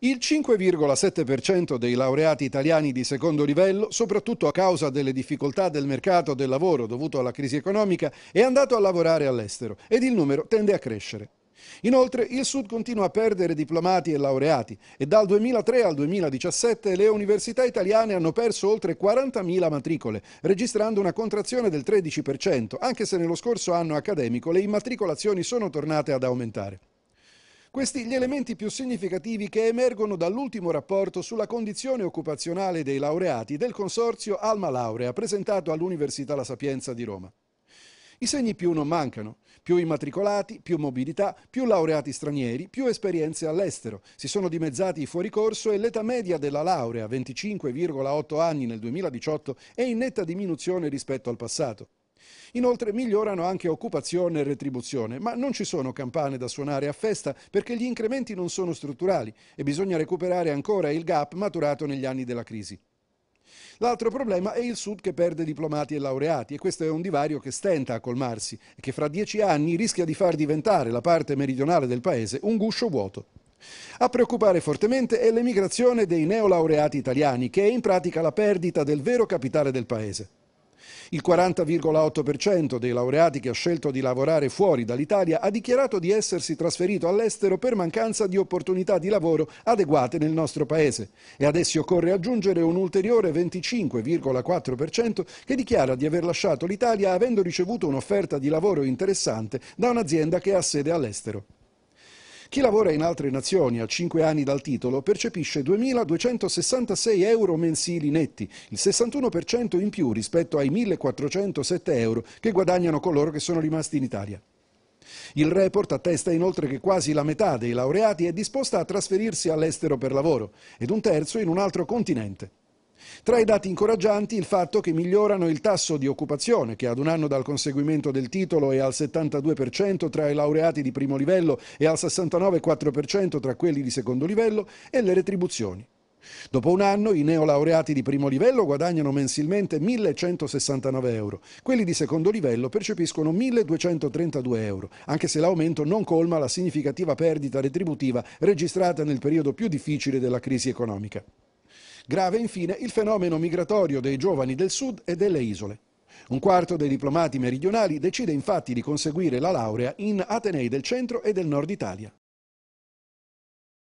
Il 5,7% dei laureati italiani di secondo livello, soprattutto a causa delle difficoltà del mercato del lavoro dovuto alla crisi economica, è andato a lavorare all'estero ed il numero tende a crescere. Inoltre il Sud continua a perdere diplomati e laureati e dal 2003 al 2017 le università italiane hanno perso oltre 40.000 matricole, registrando una contrazione del 13%, anche se nello scorso anno accademico le immatricolazioni sono tornate ad aumentare. Questi gli elementi più significativi che emergono dall'ultimo rapporto sulla condizione occupazionale dei laureati del consorzio Alma Laurea presentato all'Università La Sapienza di Roma. I segni più non mancano. Più immatricolati, più mobilità, più laureati stranieri, più esperienze all'estero. Si sono dimezzati i fuori corso e l'età media della laurea, 25,8 anni nel 2018, è in netta diminuzione rispetto al passato. Inoltre migliorano anche occupazione e retribuzione, ma non ci sono campane da suonare a festa perché gli incrementi non sono strutturali e bisogna recuperare ancora il gap maturato negli anni della crisi. L'altro problema è il Sud che perde diplomati e laureati e questo è un divario che stenta a colmarsi e che fra dieci anni rischia di far diventare la parte meridionale del paese un guscio vuoto. A preoccupare fortemente è l'emigrazione dei neolaureati italiani, che è in pratica la perdita del vero capitale del paese. Il 40,8% dei laureati che ha scelto di lavorare fuori dall'Italia ha dichiarato di essersi trasferito all'estero per mancanza di opportunità di lavoro adeguate nel nostro Paese e ad essi occorre aggiungere un ulteriore 25,4% che dichiara di aver lasciato l'Italia avendo ricevuto un'offerta di lavoro interessante da un'azienda che ha sede all'estero. Chi lavora in altre nazioni a 5 anni dal titolo percepisce 2.266 euro mensili netti, il 61% in più rispetto ai 1.407 euro che guadagnano coloro che sono rimasti in Italia. Il report attesta inoltre che quasi la metà dei laureati è disposta a trasferirsi all'estero per lavoro ed un terzo in un altro continente. Tra i dati incoraggianti il fatto che migliorano il tasso di occupazione, che ad un anno dal conseguimento del titolo è al 72% tra i laureati di primo livello e al 69,4% tra quelli di secondo livello, e le retribuzioni. Dopo un anno i neolaureati di primo livello guadagnano mensilmente 1.169 euro, quelli di secondo livello percepiscono 1.232 euro, anche se l'aumento non colma la significativa perdita retributiva registrata nel periodo più difficile della crisi economica. Grave infine il fenomeno migratorio dei giovani del sud e delle isole. Un quarto dei diplomati meridionali decide infatti di conseguire la laurea in Atenei del centro e del nord Italia.